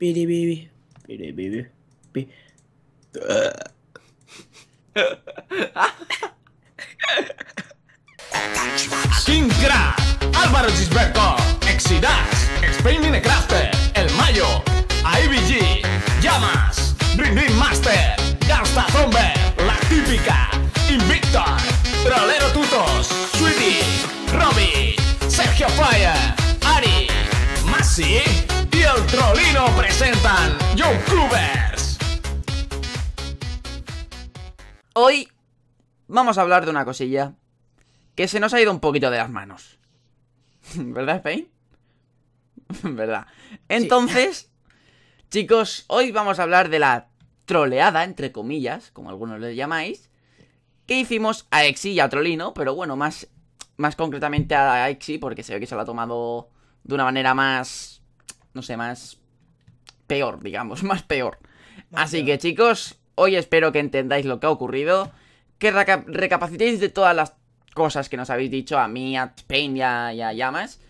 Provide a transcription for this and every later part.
King Crack, Álvaro Gisberto, Exidas, Spain Crafter, El Mayo, IBG, Llamas, Dream Master, Garza Zombie, La Típica, Invictor, Trolero Tutos, Sweetie, Robbie, Sergio Fire. Hoy vamos a hablar de una cosilla que se nos ha ido un poquito de las manos. ¿Verdad, Spain? ¿Verdad? Entonces, chicos, hoy vamos a hablar de la troleada, entre comillas, como algunos le llamáis, que hicimos a Exi y a Trolino, pero bueno, más, más concretamente a Exi, porque se ve que se lo ha tomado de una manera más, no sé, más peor, digamos, más peor. Así que chicos, hoy espero que entendáis lo que ha ocurrido, que recapacitéis de todas las cosas que nos habéis dicho a mí, a Spain y a, y Llamas.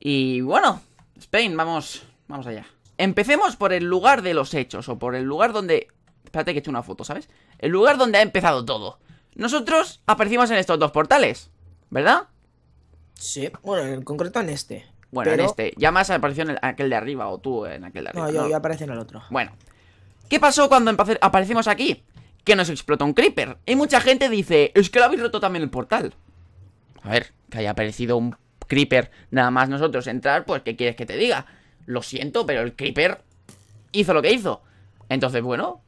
Y bueno, Spain, vamos, vamos allá. Empecemos por el lugar de los hechos, o por el lugar donde... Espérate que he hecho una foto, ¿sabes? El lugar donde ha empezado todo. Nosotros aparecimos en estos dos portales, ¿verdad? Sí, bueno, en concreto en este. Bueno, en este. Ya más apareció en aquel de arriba o tú en aquel de arriba. No, yo, apareció en el otro. Bueno. ¿Qué pasó cuando aparecimos aquí? Que nos explotó un creeper. Y mucha gente dice, es que lo habéis roto también el portal. A ver, que haya aparecido un creeper nada más nosotros entrar, pues ¿qué quieres que te diga? Lo siento, pero el creeper hizo lo que hizo. Entonces, bueno,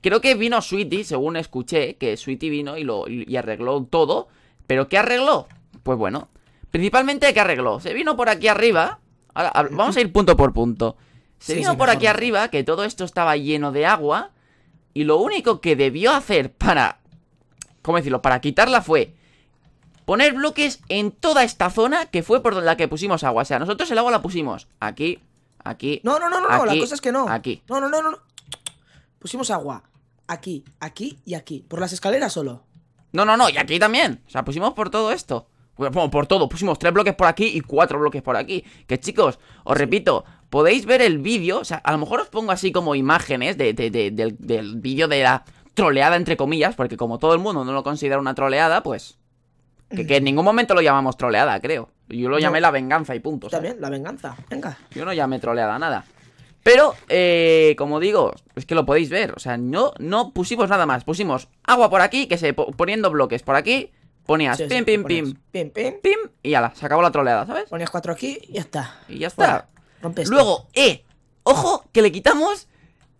creo que vino Sweetie, según escuché, que Sweetie vino y, lo, y arregló todo. ¿Pero qué arregló? Pues bueno, Principalmente que arregló. Se vino por aquí arriba. vamos a ir punto por punto. Se vino por aquí arriba que todo esto estaba lleno de agua. Y lo único que debió hacer para. ¿Cómo decirlo? Para quitarla fue poner bloques en toda esta zona que fue por la que pusimos agua. O sea, nosotros el agua la pusimos aquí, aquí. No, no, no, no, no. La cosa es que no. Aquí. No, no, no, no. Pusimos agua aquí, aquí y aquí. Por las escaleras solo. No, no, no. Y aquí también. O sea, pusimos por todo esto por todo, pusimos tres bloques por aquí y cuatro bloques por aquí. Que chicos, os repito, podéis ver el vídeo. O sea, a lo mejor os pongo así como imágenes de, del, vídeo de la troleada, entre comillas, porque como todo el mundo no lo considera una troleada, pues. Que, en ningún momento lo llamamos troleada, creo. Yo lo llamé la venganza y punto. También, la venganza, venga. Yo no llamé troleada nada. Pero, eh, como digo, es que lo podéis ver. O sea, no, no pusimos nada más. Pusimos agua por aquí, que se poniendo bloques por aquí Ponías pim, pim, pim, pim, pim, y ya se acabó la troleada, ¿sabes? Ponías cuatro aquí y ya está. Y ya está. Luego, eh, Ojo, que le quitamos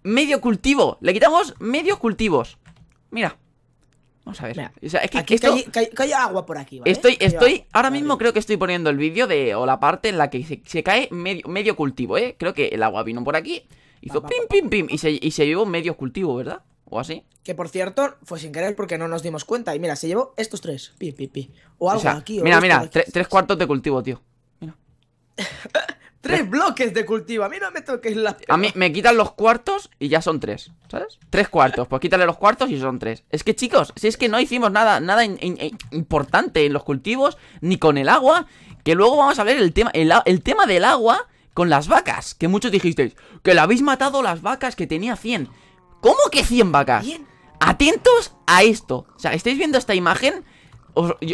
medio cultivo. Le quitamos medio cultivos. Mira. Vamos a ver. es que, aquí esto... cae, agua por aquí, ¿vale? Estoy, estoy, ahora mismo creo que estoy poniendo el vídeo de, o la parte en la que se, cae medio, medio, cultivo, ¿eh? Creo que el agua vino por aquí, hizo pim, pim, pim, y se, y se llevó medio cultivo, ¿verdad? o así. Que por cierto, fue sin querer porque no nos dimos cuenta. Y mira, se llevó estos tres. Pi, pi, pi. O algo aquí. mira, mira, tres cuartos de cultivo, tío. Mira. tres bloques de cultivo. A mí no me toques la. A mí me quitan los cuartos y ya son tres. ¿Sabes? Tres cuartos. Pues quítale los cuartos y son tres. Es que, chicos, si es que no hicimos nada, nada importante en los cultivos, ni con el agua. Que luego vamos a ver el tema, el, tema del agua con las vacas. Que muchos dijisteis que le habéis matado las vacas que tenía 100. ¿Cómo que 100 vacas? Atentos a esto. O sea, ¿estáis viendo esta imagen?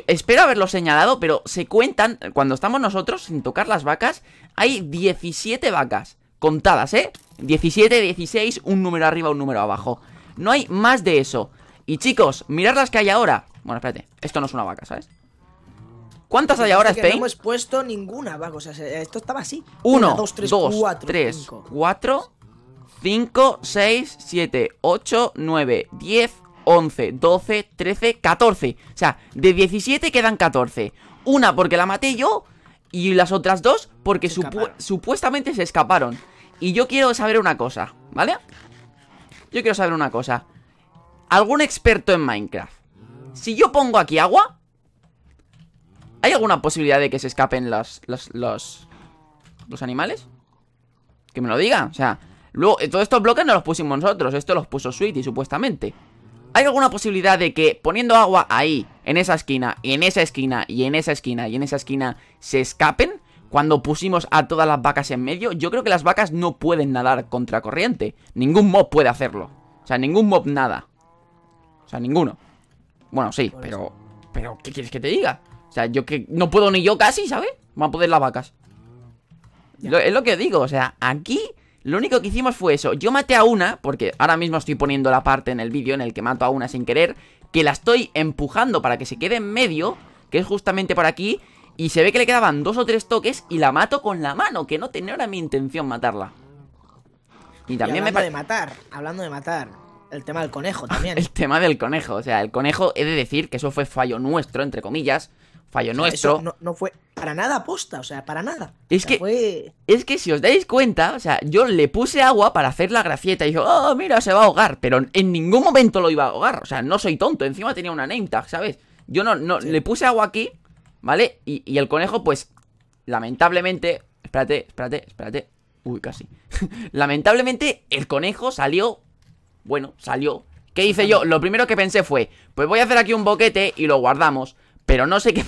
espero haberlo señalado, pero se cuentan, cuando estamos nosotros, sin tocar las vacas, hay 17 vacas. Contadas, ¿eh? 17, 16, un número arriba, un número abajo. No hay más de eso. Y chicos, mirad las que hay ahora. Bueno, espérate, esto no es una vaca, ¿sabes? ¿Cuántas hay ahora, Spain? No hemos puesto ninguna vaca, o sea, esto estaba así. Uno, dos, tres, cuatro 5, 6, 7, 8, 9, 10, 11, 12, 13, 14. O sea, de 17 quedan 14. Una porque la maté yo y las otras dos porque supuestamente se escaparon. Y yo quiero saber una cosa, ¿vale? Yo quiero saber una cosa. ¿Algún experto en Minecraft? Si yo pongo aquí agua, ¿hay alguna posibilidad de que se escapen los, los, los animales? Que me lo diga, o sea, Luego, eh, todos estos bloques no los pusimos nosotros, esto los puso Sweetie supuestamente. ¿Hay alguna posibilidad de que poniendo agua ahí, en esa esquina, y en esa esquina, y en esa esquina, y en esa esquina, se escapen? Cuando pusimos a todas las vacas en medio, yo creo que las vacas no pueden nadar contra corriente. Ningún mob puede hacerlo. O sea, ningún mob nada. O sea, ninguno. Bueno, sí, pero... Pero, ¿qué quieres que te diga? O sea, yo que... No puedo ni yo casi, ¿sabes? Van a poder las vacas. Es lo que digo, o sea, aquí lo único que hicimos fue eso. Yo maté a una, porque ahora mismo estoy poniendo la parte en el vídeo en el que mato a una sin querer, que la estoy empujando para que se quede en medio, que es justamente por aquí, y se ve que le quedaban dos o tres toques y la mato con la mano, que no tenía mi intención matarla. Y también de matar, hablando de matar, el tema del conejo también. el tema del conejo, o sea, el conejo he de decir que eso fue fallo nuestro, entre comillas, fallo nuestro. no, fue para nada aposta, o sea, para nada. Es que es que si os dais cuenta, o sea, yo le puse agua para hacer la gracieta. y yo oh, mira, se va a ahogar, pero en ningún momento lo iba a ahogar, o sea, no soy tonto, encima tenía una name tag, ¿sabes? Yo no, no le puse agua aquí, ¿vale? Y, y el conejo, pues, lamentablemente, espérate, espérate, espérate, uy, casi. lamentablemente, el conejo salió, bueno, salió. ¿Qué hice yo? Lo primero que pensé fue, pues voy a hacer aquí un boquete y lo guardamos. Pero no sé qué.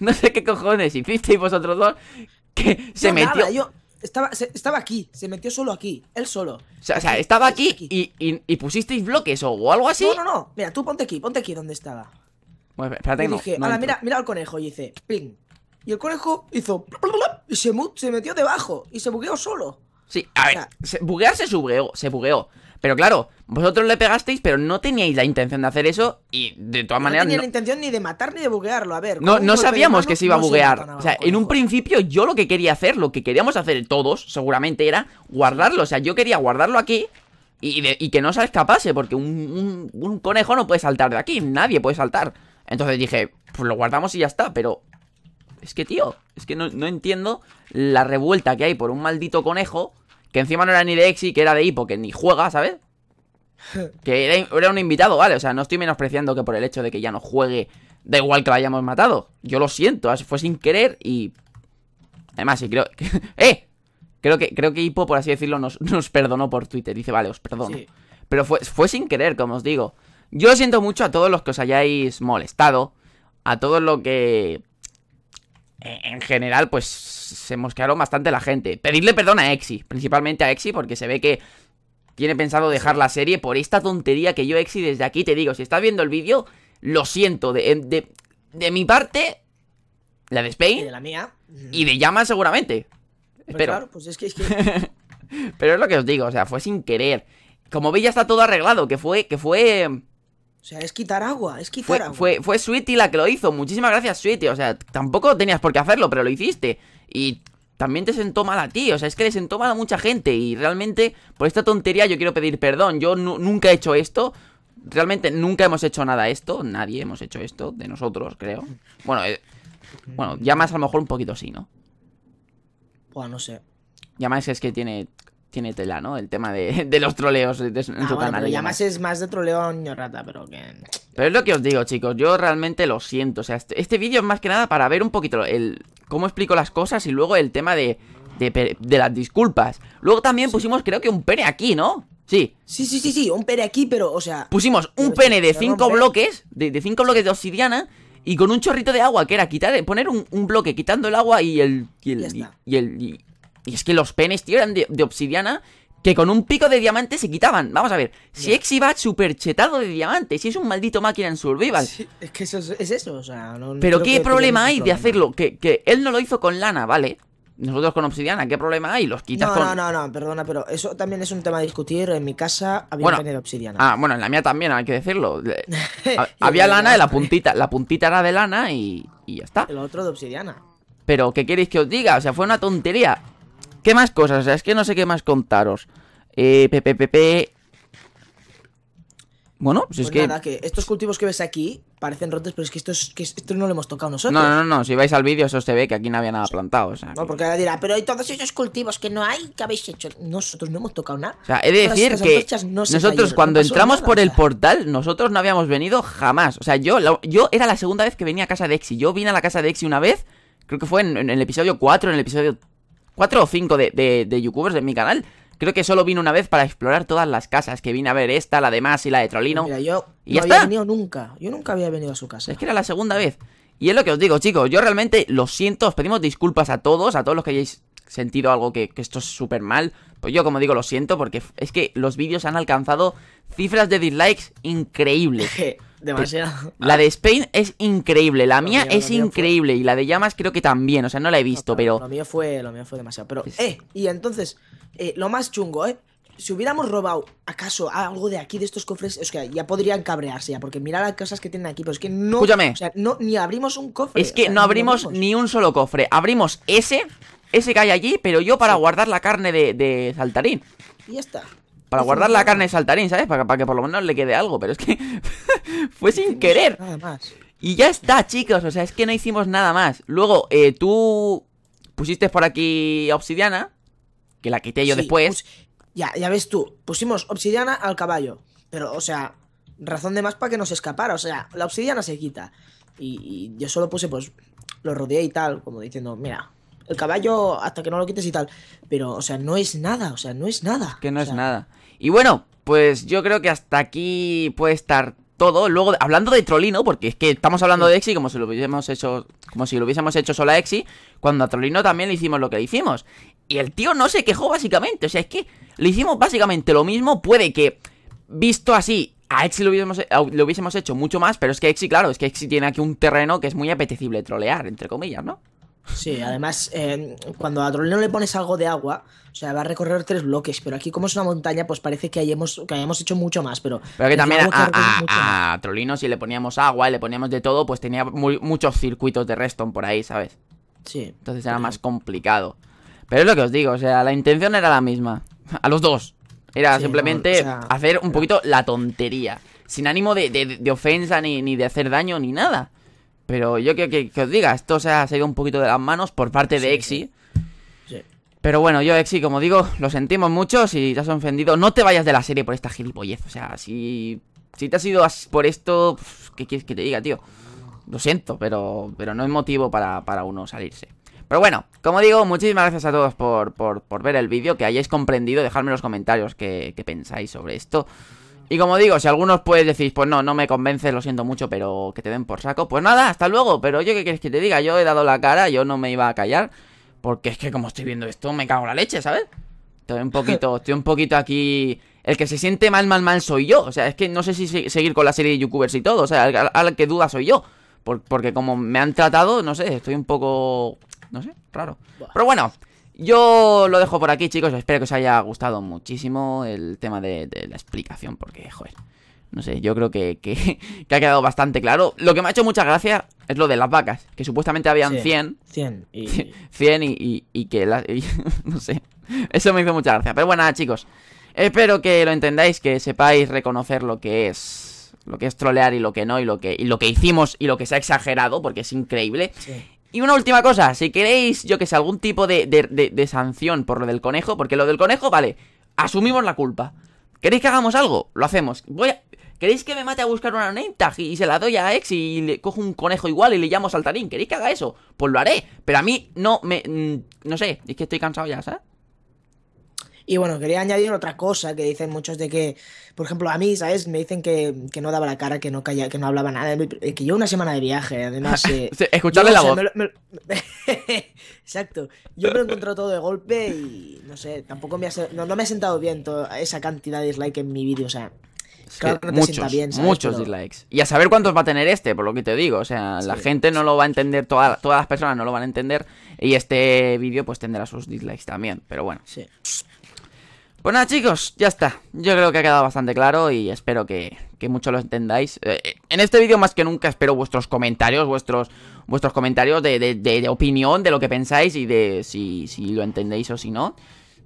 No sé qué cojones hicisteis vosotros dos que se metió. yo estaba, estaba aquí, se metió solo aquí, él solo. O sea, estaba aquí, Y, pusisteis bloques o algo así. No, no, no. Mira, tú ponte aquí, ponte aquí donde estaba. Bueno, espérate, mira, mira al conejo y dice... ping. Y el conejo hizo y se, metió debajo y se bugueó solo. Sí, a ver, se, buguear se bugueó, se bugueó. Pero claro, vosotros le pegasteis, pero no teníais la intención de hacer eso y de todas maneras... No tenía la intención ni de matar ni de buguearlo, a ver. No, no sabíamos que se iba a buguear. o sea, en un principio yo lo que quería hacer, lo que queríamos hacer todos, seguramente, era guardarlo. O sea, yo quería guardarlo aquí y, que no se escapase, porque un, conejo no puede saltar de aquí, nadie puede saltar. Entonces dije, pues lo guardamos y ya está, pero es que, tío, es que no, no, entiendo la revuelta que hay por un maldito conejo que encima no era ni de Exi, que era de Hipo, que ni juega, ¿sabes? Que era, un invitado, ¿vale? O sea, no estoy menospreciando que por el hecho de que ya no juegue, da igual que lo hayamos matado. Yo lo siento, fue sin querer y... Además, sí creo... ¡Eh! Creo que, creo que Hippo, por así decirlo, nos, perdonó por Twitter. Dice, vale, os perdono. Pero fue, fue sin querer, como os digo. Yo lo siento mucho a todos los que os hayáis molestado. A todos los que eh, en general, pues se mosquearon bastante la gente. Pedirle perdón a Exi, principalmente a Exi, porque se ve que tiene pensado dejar la serie por esta tontería que yo, Exi, desde aquí te digo. Si estás viendo el vídeo, lo siento. De, mi parte, la de Spain. Y de la mía. Y de Llama, seguramente. Pero. Pues es Pero es lo que os digo, o sea, fue sin querer. Como veis, ya está todo arreglado, que fue, que fue o sea, es quitar agua, es quitar fue, agua. Fue, fue Sweetie la que lo hizo. Muchísimas gracias, Sweetie. O sea, tampoco tenías por qué hacerlo, pero lo hiciste. Y también te sentó mal a ti. O sea, es que le sentó mal a mucha gente. Y realmente, por esta tontería, yo quiero pedir perdón. Yo nunca he hecho esto. Realmente nunca hemos hecho nada esto. Nadie hemos hecho esto. De nosotros, creo. Bueno, eh, ya bueno, llamas a lo mejor un poquito sí, ¿no? Bueno, no sé. Llamas es que tiene tiene tela, ¿no? El tema de, los troleos en su ah, canal. Pero ya más es más de troleo a rata, pero que. Pero es lo que os digo, chicos. Yo realmente lo siento. O sea, este, este, vídeo es más que nada para ver un poquito el cómo explico las cosas y luego el tema de, las disculpas. Luego también pusimos, creo que un pene aquí, ¿no? Sí. Sí, sí, sí, sí, un pene aquí, pero, o sea. Pusimos un pene de cinco bloques, de, cinco bloques de obsidiana. Y con un chorrito de agua, que era quitar, poner un, bloque quitando el agua y el. Y el, y es que los penes, tío, eran de, obsidiana que con un pico de diamante se quitaban. Vamos a ver, si Exibat va chetado de diamante si es un maldito máquina en survival. es que eso es eso, o sea, Pero ¿qué problema hay de hacerlo? Que, él no lo hizo con lana, ¿vale? Nosotros con obsidiana, ¿qué problema hay? Los quitas no, No, no, no, perdona, pero eso también es un tema a discutir. En mi casa había bueno, de obsidiana. Ah, bueno, en la mía también, hay que decirlo. había lana y la puntita, la puntita era de lana y, y ya está. El otro de obsidiana. Pero, ¿qué queréis que os diga? O sea, fue una tontería. ¿Qué más cosas? O sea, es que no sé qué más contaros. Eh, PPPP. Bueno, pues, pues es nada, que... estos cultivos que ves aquí parecen rotos, pero es que es que esto no lo hemos tocado nosotros. No, no, no, si vais al vídeo eso se ve que aquí no había nada plantado. O sea, no, porque ahora dirá, pero hay todos esos cultivos que no hay, que habéis hecho? Nosotros no hemos tocado nada. O sea, he de decir que no nosotros cuando entramos por el portal, nosotros no habíamos venido jamás. O sea, yo, yo era la segunda vez que venía a casa de Exi. Yo vine a la casa de Exi una vez, creo que fue en el episodio 4, en el episodio Cuatro o cinco de, youtubers de youtubers mi canal. Creo que solo vine una vez para explorar todas las casas, que vine a ver esta, la de Más y la de Trolino. Mira, yo no había venido nunca. Yo nunca había venido a su casa. Es que era la segunda vez. Y es lo que os digo, chicos. Yo realmente lo siento, os pedimos disculpas a todos, a todos los que hayáis sentido algo que, esto es súper mal. Pues yo, como digo, lo siento porque es que los vídeos han alcanzado cifras de dislikes increíbles. Demasiado. Pues, la de Spain es increíble, la mía es increíble y la de Llamas creo que también, o sea, no la he visto, pero... Lo mío, fue, lo mío fue demasiado, pero... Eh, y entonces, eh, lo más chungo, ¿eh? Si hubiéramos robado, acaso, algo de aquí, de estos cofres, es que ya podrían cabrearse ya, porque mira las cosas que tienen aquí, pero es que no... Escúchame. O sea, no, ni abrimos un cofre. Es que no abrimos ni un solo cofre, abrimos ese, ese que hay allí, pero yo para guardar la carne de, de saltarín. Y ya está. Para guardar la carne de saltarín, ¿sabes? Para, que por lo menos le quede algo, pero es que fue sin querer. Nada más. Y ya está, chicos, o sea, es que no hicimos nada más. Luego, eh, tú pusiste por aquí obsidiana, que la quité yo después. Ya, ya ves tú, pusimos obsidiana al caballo, pero, o sea, razón de más para que nos escapara, o sea, la obsidiana se quita. Y, y yo solo puse, pues, lo rodeé y tal, como diciendo, mira, el caballo hasta que no lo quites y tal. Pero, o sea, no es nada, o sea, no es nada. que no es nada. Y bueno, pues yo creo que hasta aquí puede estar todo. Luego, hablando de Trolino, porque es que estamos hablando de Exi como si lo hubiésemos hecho, como si lo hubiésemos hecho solo a Exi, cuando a Trolino también le hicimos lo que le hicimos. Y el tío no se quejó básicamente, o sea, es que le hicimos básicamente lo mismo, puede que, visto así, a Exi lo hubiésemos, lo hubiésemos hecho mucho más, pero es que Exi, claro, es que Exi tiene aquí un terreno que es muy apetecible trolear, entre comillas, ¿no? Sí, además, em, cuando a Trolino le pones algo de agua, o sea, va a recorrer tres bloques, pero aquí como es una montaña, pues parece que hayamos, que hecho mucho más, pero... Pero que también a, Trolino si le poníamos agua, y le poníamos de todo, pues tenía muchos circuitos de Reston por ahí, ¿sabes? Sí. Entonces era más complicado. Pero es lo que os digo, o sea, la intención era la misma, a los dos. Era simplemente hacer un poquito la tontería, sin ánimo de, de ofensa ni, ni de hacer daño ni nada. Pero yo quiero que, os diga, esto se ha salido un poquito de las manos por parte de Exi. Sí. Pero bueno, yo, Exi, como digo, lo sentimos mucho. Si te has ofendido, no te vayas de la serie por esta gilipollez. O sea, si, si te has ido por esto, ¿qué quieres que te diga, tío? Lo siento, pero, pero no es motivo para, uno salirse. Pero bueno, como digo, muchísimas gracias a todos por, ver el vídeo, que hayáis comprendido, dejadme en los comentarios que qué pensáis sobre esto. Y como digo, si algunos puedes decir, pues no, no me convences, lo siento mucho, pero que te den por saco. Pues nada, hasta luego, pero oye, qué quieres que te diga, yo he dado la cara, yo no me iba a callar. Porque es que como estoy viendo esto, me cago en la leche, ¿sabes? Estoy un poquito, estoy un poquito aquí... El que se siente mal, mal, mal soy yo. O sea, es que no sé si seguir con la serie de youtubers y todo. O sea, al, que duda soy yo. porque como me han tratado, no sé, estoy un poco... No sé, raro. Pero bueno, yo lo dejo por aquí, chicos. Espero que os haya gustado muchísimo el tema de, la explicación, porque, joder, no sé, yo creo que, que, ha quedado bastante claro. Lo que me ha hecho mucha gracia es lo de las vacas, que supuestamente habían 100. 100 y... 100 y, y, que no sé, eso me hizo mucha gracia. Pero bueno, chicos, espero que lo entendáis, que sepáis reconocer lo que es lo que es trolear y lo que no, y lo que, y lo que hicimos y lo que se ha exagerado, porque es increíble. Sí. Y una última cosa, si queréis, yo que sé, algún tipo de, sanción por lo del conejo, porque lo del conejo, vale, asumimos la culpa. ¿Queréis que hagamos algo? Lo hacemos. Voy ¿Queréis que me mate a buscar una name tag y se la doy a Ex y le cojo un conejo igual y le llamo saltarín? ¿Queréis que haga eso? Pues lo haré. Pero a mí no me... Mm, no sé, es que estoy cansado ya, ¿sabes? Y bueno, quería añadir otra cosa que dicen muchos de que, por ejemplo, a mí, ¿sabes? Me dicen que, que no daba la cara, que no calla, que no hablaba nada. Que yo una semana de viaje, además. Escucharle la voz. Exacto. Yo me lo he encontrado todo de golpe y no sé, tampoco me ha, no, me ha sentado bien toda esa cantidad de dislikes en mi vídeo, o sea. Claro, no muchos, bien, muchos dislikes. Y a saber cuántos va a tener este, por lo que te digo. O sea, la gente no lo va a entender, toda, todas las personas no lo van a entender. Y este vídeo pues tendrá sus dislikes también. Pero bueno. Sí. Pues nada chicos, ya está. Yo creo que ha quedado bastante claro y espero que, mucho lo entendáis. Eh, eh, en este vídeo más que nunca espero vuestros comentarios, vuestros, vuestros comentarios de, opinión, de lo que pensáis y de si, lo entendéis o si no.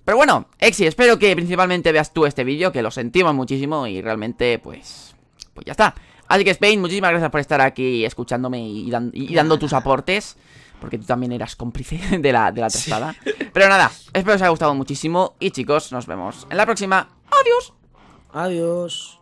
Pero bueno, Exi, espero que principalmente veas tú este vídeo, que lo sentimos muchísimo y realmente pues... Pues ya está. Así que Spain, muchísimas gracias por estar aquí escuchándome y dando tus aportes porque tú también eras cómplice de la, de la Pero nada, espero que os haya gustado muchísimo y chicos, nos vemos en la próxima. Adiós. Adiós.